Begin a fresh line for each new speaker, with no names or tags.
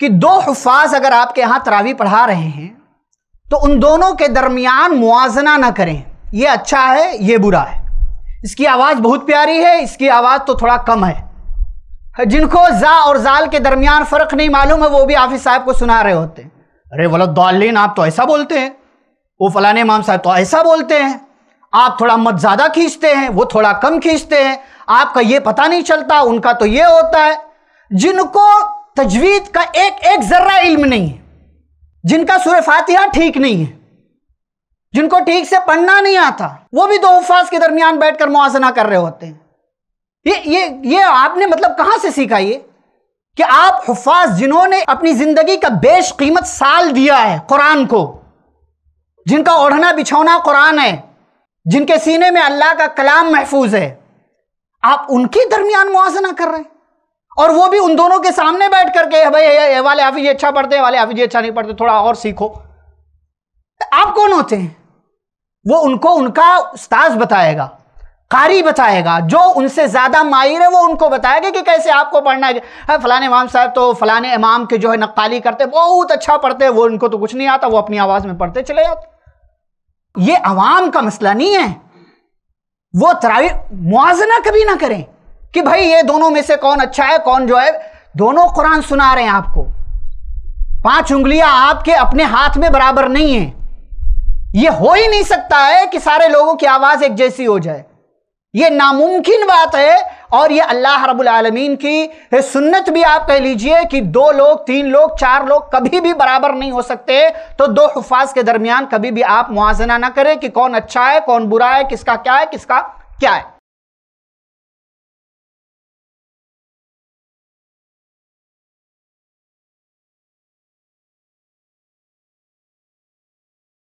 कि दो हफाज अगर आपके यहाँ तरावी पढ़ा रहे हैं तो उन दोनों के दरमियान मुआजना ना करें ये अच्छा है ये बुरा है इसकी आवाज़ बहुत प्यारी है इसकी आवाज़ तो थोड़ा कम है जिनको जा और जाल के दरमियान फ़र्क नहीं मालूम है वो भी आफिस साहब को सुना रहे होते हैं अरे वलद्दालीन आप तो ऐसा बोलते हैं वो फलाने इमाम साहब तो ऐसा बोलते हैं आप थोड़ा मत ज़्यादा खींचते हैं वो थोड़ा कम खींचते हैं आपका ये पता नहीं चलता उनका तो ये होता है जिनको तजवीद का एक एक ज़र्रा इल्म नहीं है जिनका सूर्य फातिहा ठीक नहीं है जिनको ठीक से पढ़ना नहीं आता वो भी दो उफास के दरमियान बैठकर मुआजना कर रहे होते हैं ये ये ये आपने मतलब कहाँ से सीखा ये कि आप हफाज जिन्होंने अपनी ज़िंदगी का बेश कीमत साल दिया है कुरान को जिनका ओढ़ना बिछौना कुरान है जिनके सीने में अल्लाह का कलाम महफूज है आप उनके दरमियान मुआजना कर रहे हैं और वो भी उन दोनों के सामने बैठ करके भाई ये वाले हाफिज अच्छा पढ़ते हैं वाले हाफिज अच्छा नहीं पढ़ते थोड़ा और सीखो आप कौन होते हैं वो उनको उनका उस्ताज बताएगा कारी बताएगा जो उनसे ज़्यादा माहिर है वो उनको बताएगा कि कैसे आपको पढ़ना है फलाने इमाम साहब तो फलाने इमाम के जो है नक्काली करते बहुत अच्छा पढ़ते हैं वो उनको तो कुछ नहीं आता वो अपनी आवाज़ में पढ़ते चले जाते ये आवाम का मसला नहीं है वो तरावी मुआजना कभी ना करें कि भाई ये दोनों में से कौन अच्छा है कौन जो है दोनों कुरान सुना रहे हैं आपको पांच उंगलियां आपके अपने हाथ में बराबर नहीं है ये हो ही नहीं सकता है कि सारे लोगों की आवाज एक जैसी हो जाए ये नामुमकिन बात है और ये अल्लाह रब्बुल आलमीन की सुन्नत भी आप कह लीजिए कि दो लोग तीन लोग चार लोग कभी भी बराबर नहीं हो सकते तो दो हफाज के दरमियान कभी भी आप मुआजना ना करें कि कौन अच्छा है कौन बुरा है किसका क्या है किसका क्या है